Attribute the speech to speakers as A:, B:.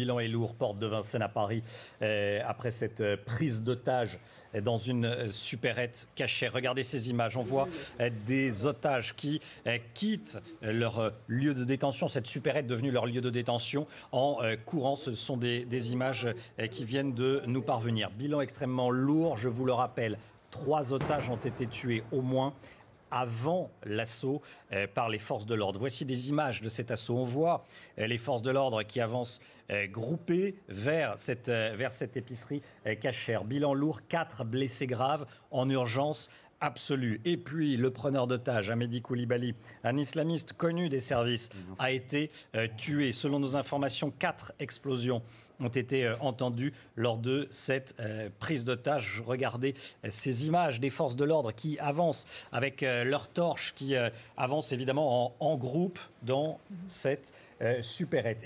A: Bilan est lourd, porte de Vincennes à Paris, euh, après cette euh, prise d'otage dans une euh, supérette cachée. Regardez ces images, on voit des otages qui quittent leur lieu de détention, cette supérette devenue leur lieu de détention, en courant. Ce sont des images qui viennent de nous parvenir. Bilan extrêmement lourd, je vous le rappelle. Trois otages ont été tués au moins avant l'assaut euh, par les forces de l'ordre. Voici des images de cet assaut. On voit euh, les forces de l'ordre qui avancent euh, groupées vers cette, vers cette épicerie cachère. Bilan lourd, quatre blessés graves en urgence absolue. Et puis, le preneur d'otage, Amédi Koulibaly, un islamiste connu des services, a été euh, tué. Selon nos informations, quatre explosions ont été euh, entendues lors de cette euh, prise d'otage. Regardez ces images des forces de l'ordre qui avancent avec leurs torches, qui avancent évidemment en, groupe dans mhm. cette supérette.